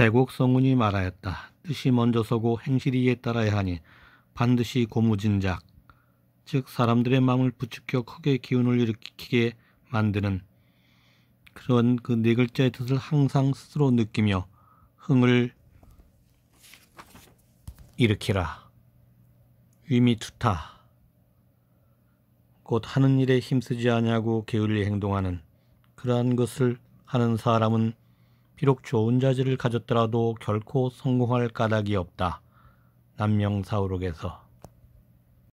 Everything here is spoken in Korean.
대국 성운이 말하였다. 뜻이 먼저 서고 행실이 에 따라야 하니 반드시 고무진작 즉 사람들의 마음을 부추겨 크게 기운을 일으키게 만드는 그런 그 네 글자의 뜻을 항상 스스로 느끼며 흥을 일으키라. 위미 투타 곧 하는 일에 힘쓰지 아니하고 게을리 행동하는 그러한 것을 하는 사람은 비록 좋은 자질을 가졌더라도 결코 성공할 까닭이 없다. 남명사우록에서